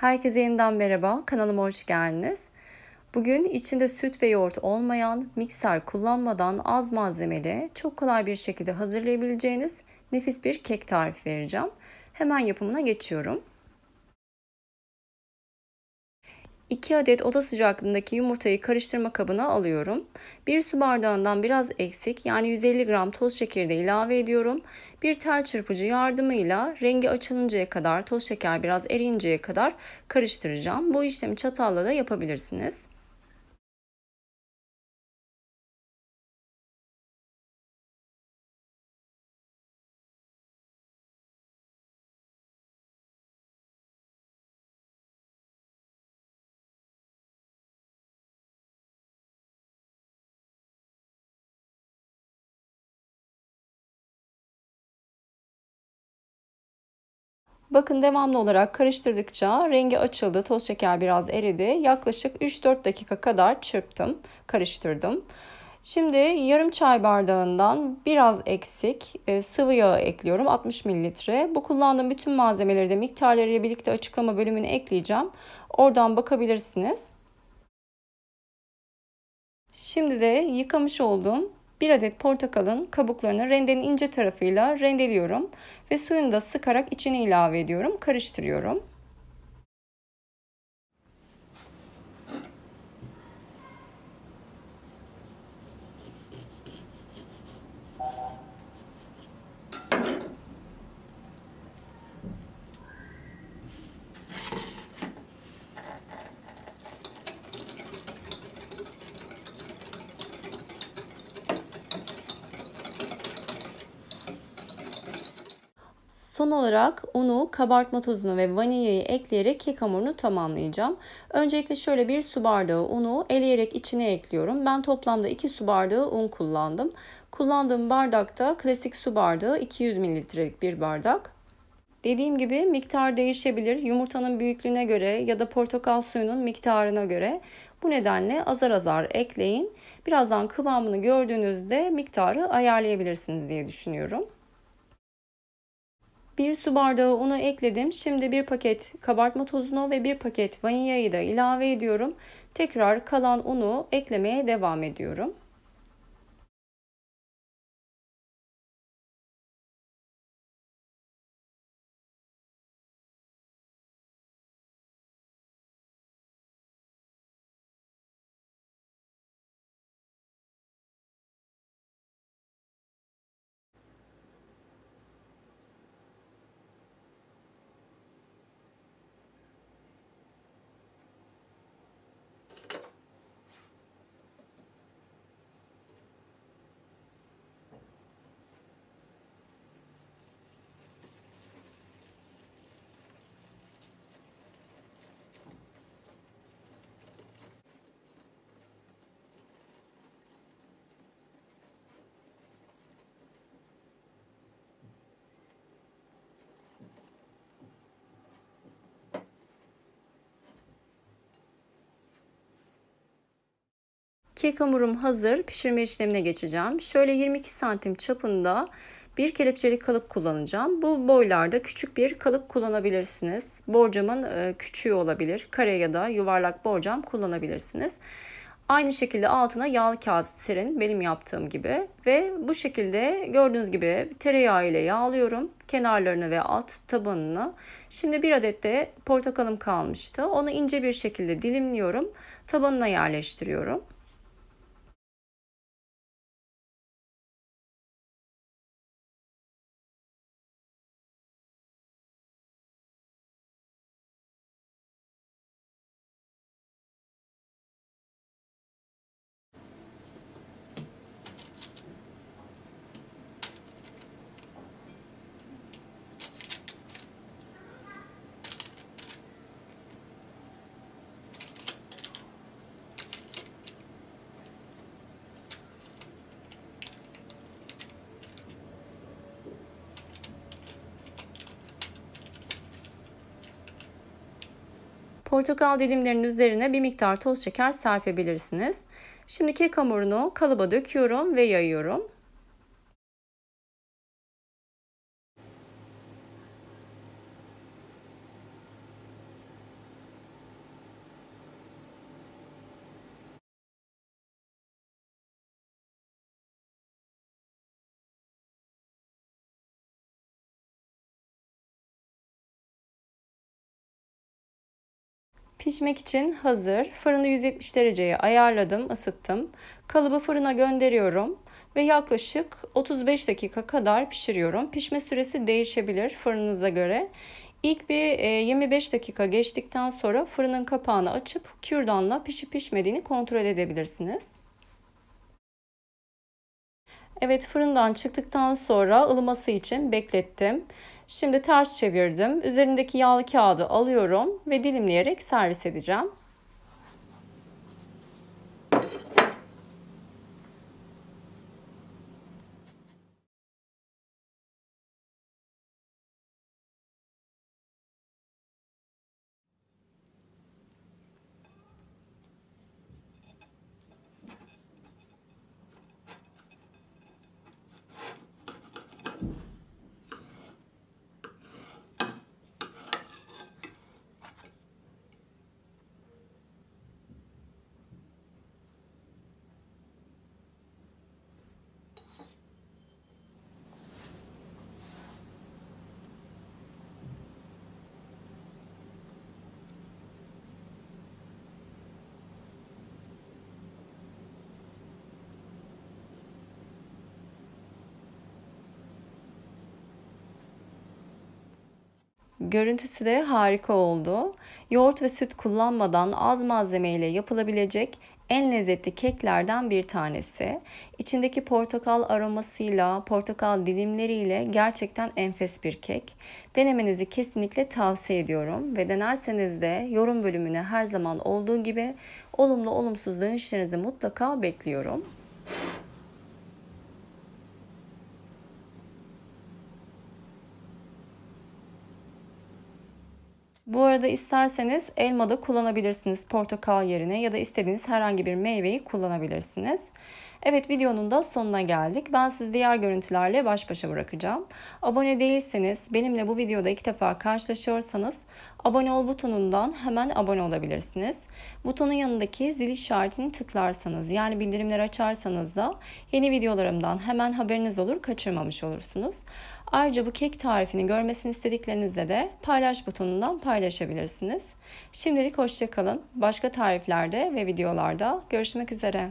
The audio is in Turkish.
Herkese yeniden merhaba, kanalıma hoş geldiniz. Bugün içinde süt ve yoğurt olmayan, mikser kullanmadan az malzemeli, çok kolay bir şekilde hazırlayabileceğiniz nefis bir kek tarifi vereceğim. Hemen yapımına geçiyorum. 2 adet oda sıcaklığındaki yumurtayı karıştırma kabına alıyorum. 1 su bardağından biraz eksik yani 150 gram toz şekeri de ilave ediyorum. Bir tel çırpıcı yardımıyla rengi açılıncaya kadar toz şeker biraz eriyinceye kadar karıştıracağım. Bu işlemi çatalla da yapabilirsiniz. Bakın devamlı olarak karıştırdıkça rengi açıldı, toz şeker biraz eridi. Yaklaşık 3-4 dakika kadar çırptım, karıştırdım. Şimdi yarım çay bardağından biraz eksik e, sıvı yağ ekliyorum 60 mililitre. Bu kullandığım bütün malzemeleri de miktarlarıyla birlikte açıklama bölümüne ekleyeceğim. Oradan bakabilirsiniz. Şimdi de yıkamış olduğum 1 adet portakalın kabuklarını rendenin ince tarafıyla rendeliyorum ve suyunu da sıkarak içine ilave ediyorum, karıştırıyorum. Son olarak unu, kabartma tozunu ve vanilyayı ekleyerek kek hamurunu tamamlayacağım. Öncelikle şöyle bir su bardağı unu eleyerek içine ekliyorum. Ben toplamda 2 su bardağı un kullandım. Kullandığım bardakta klasik su bardağı 200 mililitrelik bir bardak. Dediğim gibi miktar değişebilir. Yumurtanın büyüklüğüne göre ya da portakal suyunun miktarına göre. Bu nedenle azar azar ekleyin. Birazdan kıvamını gördüğünüzde miktarı ayarlayabilirsiniz diye düşünüyorum. Bir su bardağı unu ekledim. Şimdi bir paket kabartma tozunu ve bir paket vanilyayı da ilave ediyorum. Tekrar kalan unu eklemeye devam ediyorum. Kek hamurum hazır. Pişirme işlemine geçeceğim. Şöyle 22 santim çapında bir kelepçeli kalıp kullanacağım. Bu boylarda küçük bir kalıp kullanabilirsiniz. Borcamın e, küçüğü olabilir. Kare ya da yuvarlak borcam kullanabilirsiniz. Aynı şekilde altına yağlı kağıt serin benim yaptığım gibi ve bu şekilde gördüğünüz gibi tereyağı ile yağlıyorum kenarlarını ve alt tabanını. Şimdi bir adet de portakalım kalmıştı. Onu ince bir şekilde dilimliyorum. Tabanına yerleştiriyorum. Portakal dilimlerinin üzerine bir miktar toz şeker serpebilirsiniz. Şimdi kek hamurunu kalıba döküyorum ve yayıyorum. Pişmek için hazır. Fırını 170 dereceye ayarladım, ısıttım. Kalıbı fırına gönderiyorum ve yaklaşık 35 dakika kadar pişiriyorum. Pişme süresi değişebilir fırınıza göre. İlk bir 25 e, dakika geçtikten sonra fırının kapağını açıp kürdanla pişip pişmediğini kontrol edebilirsiniz. Evet fırından çıktıktan sonra ılıması için beklettim. Şimdi ters çevirdim. Üzerindeki yağlı kağıdı alıyorum ve dilimleyerek servis edeceğim. Görüntüsü de harika oldu. Yoğurt ve süt kullanmadan az malzemeyle yapılabilecek en lezzetli keklerden bir tanesi. İçindeki portakal aromasıyla, portakal dilimleriyle gerçekten enfes bir kek. Denemenizi kesinlikle tavsiye ediyorum ve denerseniz de yorum bölümüne her zaman olduğu gibi olumlu olumsuz dönüşlerinizi mutlaka bekliyorum. Bu arada isterseniz elma da kullanabilirsiniz portakal yerine ya da istediğiniz herhangi bir meyveyi kullanabilirsiniz. Evet videonun da sonuna geldik. Ben sizi diğer görüntülerle baş başa bırakacağım. Abone değilseniz benimle bu videoda ilk defa karşılaşıyorsanız abone ol butonundan hemen abone olabilirsiniz. Butonun yanındaki zil işaretini tıklarsanız yani bildirimleri açarsanız da yeni videolarımdan hemen haberiniz olur kaçırmamış olursunuz. Ayrıca bu kek tarifini görmesini istediklerinizle de paylaş butonundan paylaşabilirsiniz. Şimdilik hoşçakalın. Başka tariflerde ve videolarda görüşmek üzere.